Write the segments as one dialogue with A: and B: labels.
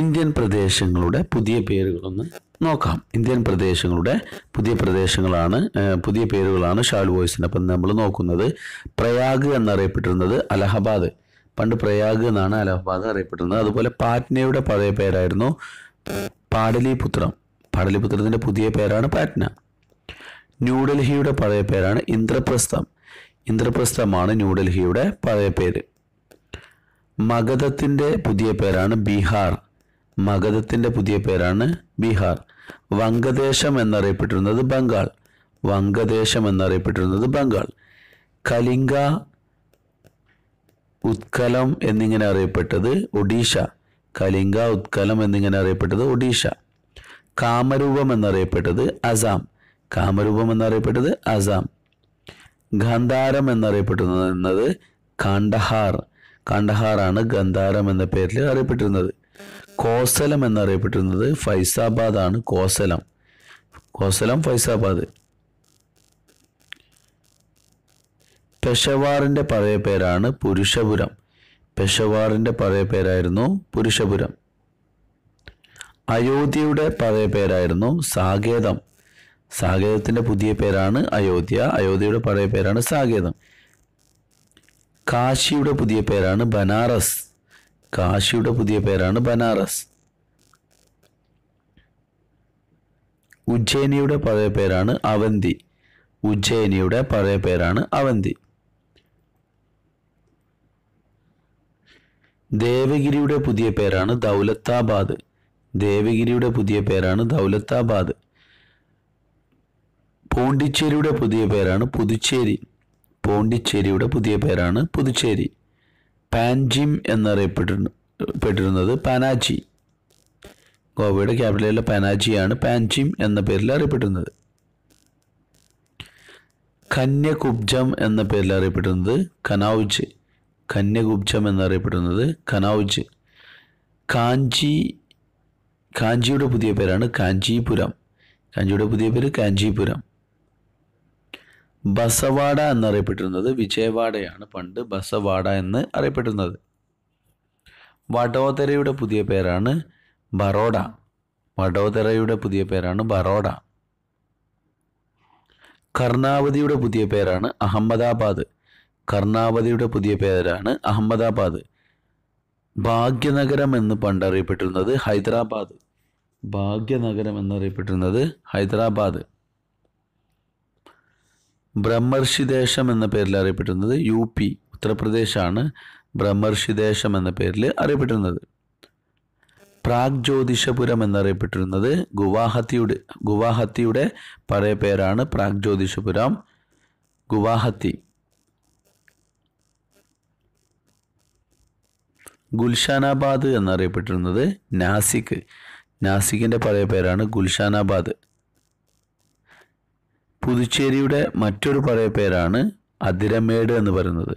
A: Indian പ്രദേശങ്ങളുടെ പുതിയ പേരുകളൊന്ന് നോക്കാം ഇന്ത്യൻ പ്രദേശങ്ങളുടെ പുതിയ പ്രദേശങ്ങളാണ് പുതിയ പേരുകളാണ് ഷാൾ വോയ്സിന് അപ്പം നമ്മൾ നോക്കുന്നത് പ്രയാഗ് എന്നറിയപ്പെട്ടിരുന്നത് അലഹബാദ് പണ്ട് പ്രയാഗ് എന്നാണ് അലഹബാദ് അറിയപ്പെട്ടിരുന്നത് അതുപോലെ പാറ്റ്നയുടെ പഴയ പേരായിരുന്നു പാടലിപുത്രം പാടലിപുത്രത്തിൻ്റെ പുതിയ പേരാണ് പാറ്റ്ന ന്യൂഡൽഹിയുടെ പഴയ പേരാണ് ഇന്ദ്രപ്രസ്ഥം ഇന്ദ്രപ്രസ്ഥമാണ് ന്യൂഡൽഹിയുടെ പഴയ പേര് മഗധത്തിൻ്റെ പുതിയ പേരാണ് ബീഹാർ മഗധത്തിൻ്റെ പുതിയ പേരാണ് ബീഹാർ വങ്കദേശം എന്നറിയപ്പെട്ടിരുന്നത് ബംഗാൾ വങ്കദേശം എന്നറിയപ്പെട്ടിരുന്നത് ബംഗാൾ കലിംഗ ഉത്കലം എന്നിങ്ങനെ അറിയപ്പെട്ടത് ഒഡീഷ കലിംഗ ഉത്കലം എന്നിങ്ങനെ അറിയപ്പെട്ടത് ഒഡീഷ കാമരൂപം എന്നറിയപ്പെട്ടത് അസാം കാമരൂപം എന്നറിയപ്പെട്ടത് അസാം ഗാന്ധാരം എന്നറിയപ്പെട്ടിരുന്നത് കണ്ടഹാർ കണ്ടഹാറാണ് ഗന്ധാരം എന്ന പേരിൽ അറിയപ്പെട്ടിരുന്നത് കോസലം എന്നറിയപ്പെട്ടിരുന്നത് ഫൈസാബാദ് ആണ് കോസലം കോസലം ഫൈസാബാദ് പെഷവാറിൻ്റെ പഴയ പേരാണ് പുരുഷപുരം പെഷവാറിൻ്റെ പഴയ പേരായിരുന്നു പുരുഷപുരം അയോധ്യയുടെ പഴയ പേരായിരുന്നു സാകേതം സാകേതത്തിൻ്റെ പുതിയ പേരാണ് അയോധ്യ അയോധ്യയുടെ പഴയ പേരാണ് സാകേതം കാശിയുടെ പുതിയ പേരാണ് ബനാറസ് കാശിയുടെ പുതിയ പേരാണ് ബനാറസ് ഉജ്ജയിനിയുടെ പഴയ പേരാണ് അവന്തി ഉജ്ജയിനിയുടെ പഴയ പേരാണ് അവന്തി ദേവഗിരിയുടെ പുതിയ പേരാണ് ദൗലത്താബാദ് ദേവഗിരിയുടെ പുതിയ പേരാണ് ദൗലത്താബാദ് പോണ്ടിച്ചേരിയുടെ പുതിയ പേരാണ് പുതുച്ചേരി പോണ്ടിച്ചേരിയുടെ പുതിയ പേരാണ് പുതുച്ചേരി പാൻജിം എന്നറിയപ്പെട്ടിരുന്നത് പാനാജി ഗോവയുടെ ക്യാപിറ്റലിലെ പാനാജിയാണ് പാൻജിം എന്ന പേരിൽ അറിയപ്പെട്ടിരുന്നത് കന്യകുബ്ജം എന്ന പേരിൽ അറിയപ്പെട്ടിരുന്നത് കനൗജ് കന്യകുബ്ജം എന്നറിയപ്പെടുന്നത് കനൗജ് കാഞ്ചി കാഞ്ചിയുടെ പുതിയ പേരാണ് കാഞ്ചീപുരം കാഞ്ചിയുടെ പുതിയ പേര് കാഞ്ചീപുരം ബസവാഡ എന്നറിയപ്പെട്ടിരുന്നത് വിജയവാഡയാണ് പണ്ട് ബസവാഡ എന്ന് അറിയപ്പെട്ടിരുന്നത് വഡോദരയുടെ പുതിയ പേരാണ് ബറോഡ വഡോദരയുടെ പുതിയ പേരാണ് ബറോഡ കർണാവതിയുടെ പുതിയ പേരാണ് അഹമ്മദാബാദ് കർണാവതിയുടെ പുതിയ പേരാണ് അഹമ്മദാബാദ് ഭാഗ്യനഗരം എന്ന് പണ്ടറിയപ്പെട്ടിരുന്നത് ഹൈദരാബാദ് ഭാഗ്യനഗരം എന്നറിയപ്പെട്ടിരുന്നത് ഹൈദരാബാദ് ബ്രഹ്മർഷിദേശം എന്ന പേരിൽ അറിയപ്പെട്ടിരുന്നത് യു പി ഉത്തർപ്രദേശാണ് ബ്രഹ്മർഷിദേശം എന്ന പേരിൽ അറിയപ്പെട്ടിരുന്നത് പ്രാഗ് ജ്യോതിഷപുരം എന്നറിയപ്പെട്ടിരുന്നത് ഗുവാഹത്തിയുടെ ഗുവാഹത്തിയുടെ പഴയ പേരാണ് പ്രാഗ് ജ്യോതിഷപുരം ഗുവാഹത്തി ഗുൽഷാനാബാദ് എന്നറിയപ്പെട്ടിരുന്നത് നാസിക് നാസിക്കിൻ്റെ പഴയ പേരാണ് ഗുൽഷാനാബാദ് പുതുച്ചേരിയുടെ മറ്റൊരു പേരാണ് അതിരമേട് എന്ന് പറയുന്നത്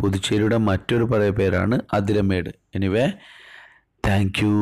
A: പുതുച്ചേരിയുടെ മറ്റൊരു പേരാണ് അതിരമേട് എനിവേ താങ്ക് യു